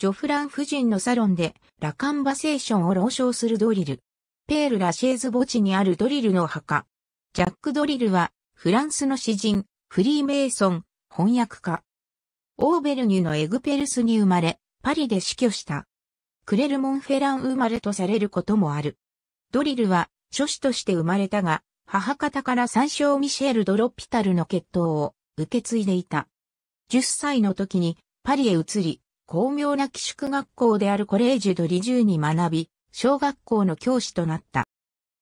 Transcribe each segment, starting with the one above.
ジョフラン夫人のサロンで、ラカンバセーションを朗唱するドリル。ペール・ラシェーズ墓地にあるドリルの墓。ジャック・ドリルは、フランスの詩人、フリーメイソン、翻訳家。オーベルニュのエグペルスに生まれ、パリで死去した。クレルモンフェラン生まれとされることもある。ドリルは、諸子として生まれたが、母方から参照ミシェル・ドロピタルの血統を受け継いでいた。10歳の時にパリへ移り、巧妙な寄宿学校であるコレージュ・ド・リジューに学び、小学校の教師となった。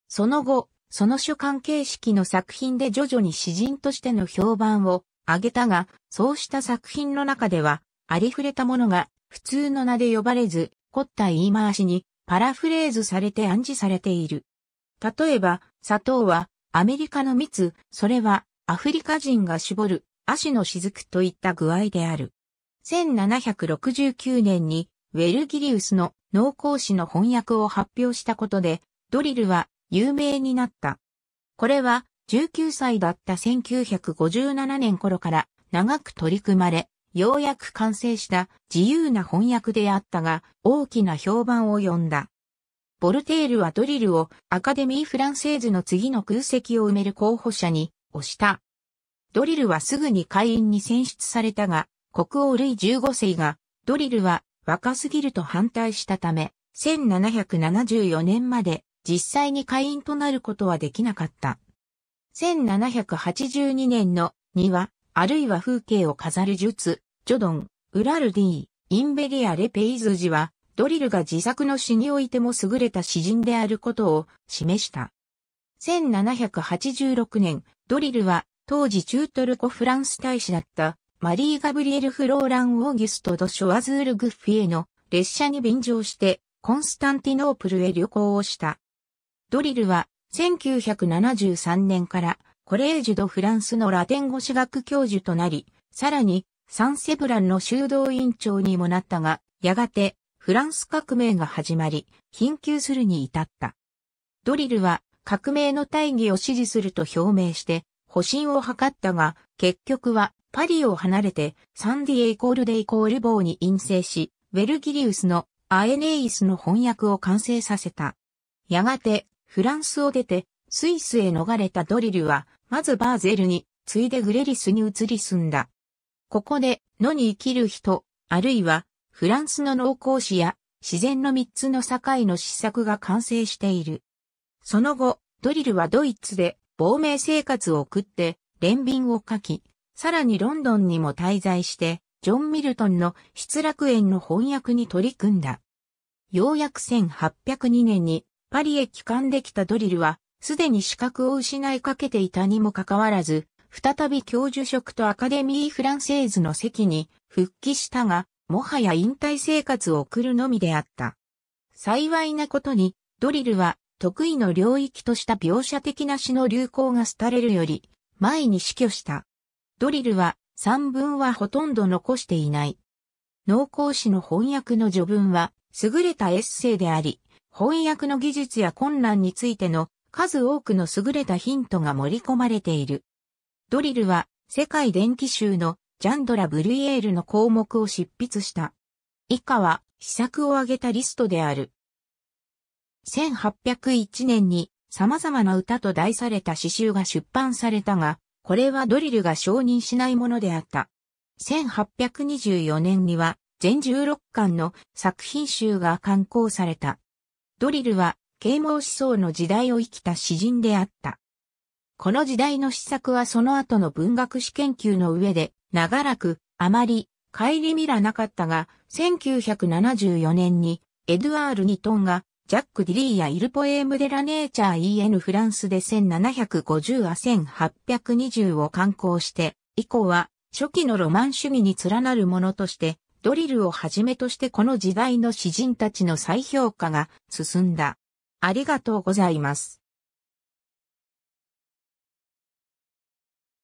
その後、その書関形式の作品で徐々に詩人としての評判を上げたが、そうした作品の中では、ありふれたものが普通の名で呼ばれず、凝った言い回しにパラフレーズされて暗示されている。例えば、砂糖はアメリカの蜜、それはアフリカ人が絞る、足の雫といった具合である。1769年にウェルギリウスの農耕史の翻訳を発表したことで、ドリルは有名になった。これは19歳だった1957年頃から長く取り組まれ、ようやく完成した自由な翻訳であったが、大きな評判を呼んだ。ボルテールはドリルをアカデミー・フランセーズの次の空席を埋める候補者に押した。ドリルはすぐに会員に選出されたが、国王ルイ15世が、ドリルは若すぎると反対したため、1774年まで実際に会員となることはできなかった。1782年の庭、あるいは風景を飾る術、ジョドン、ウラルディインベリア・レペイズジは、ドリルが自作の詩においても優れた詩人であることを示した。1786年、ドリルは当時中トルコフランス大使だったマリー・ガブリエル・フローラン・オーギュスト・ド・ショワズール・グッフィへの列車に便乗してコンスタンティノープルへ旅行をした。ドリルは1973年からコレージュ・ド・フランスのラテン語史学教授となり、さらにサンセブランの修道院長にもなったが、やがてフランス革命が始まり、貧窮するに至った。ドリルは革命の大義を支持すると表明して、保身を図ったが、結局はパリを離れてサンディエイコールデイコール棒に陰性し、ウェルギリウスのアエネイスの翻訳を完成させた。やがて、フランスを出て、スイスへ逃れたドリルは、まずバーゼルに、次いでグレリスに移り住んだ。ここで、野に生きる人、あるいは、フランスの農耕史や、自然の三つの境の施策が完成している。その後、ドリルはドイツで、亡命生活を送って、連便を書き、さらにロンドンにも滞在して、ジョン・ミルトンの失楽園の翻訳に取り組んだ。ようやく1802年にパリへ帰還できたドリルは、すでに資格を失いかけていたにもかかわらず、再び教授職とアカデミー・フランセーズの席に復帰したが、もはや引退生活を送るのみであった。幸いなことに、ドリルは得意の領域とした描写的な詩の流行が廃れるより、前に死去した。ドリルは、散文はほとんど残していない。農耕詩の翻訳の序文は、優れたエッセイであり、翻訳の技術や困難についての数多くの優れたヒントが盛り込まれている。ドリルは、世界電気集のジャンドラ・ブリエールの項目を執筆した。以下は、試作を挙げたリストである。1801年に様々な歌と題された詩集が出版されたが、これはドリルが承認しないものであった。1824年には全16巻の作品集が刊行された。ドリルは啓蒙思想の時代を生きた詩人であった。この時代の施策はその後の文学史研究の上で長らくあまり帰り見らなかったが1974年にエドアール・ニトンがジャック・ディリーやイルポエーム・デ・ラ・ネーチャー・ EN フランスで1750は1820を刊行して、以降は初期のロマン主義に連なるものとして、ドリルをはじめとしてこの時代の詩人たちの再評価が進んだ。ありがとうございます。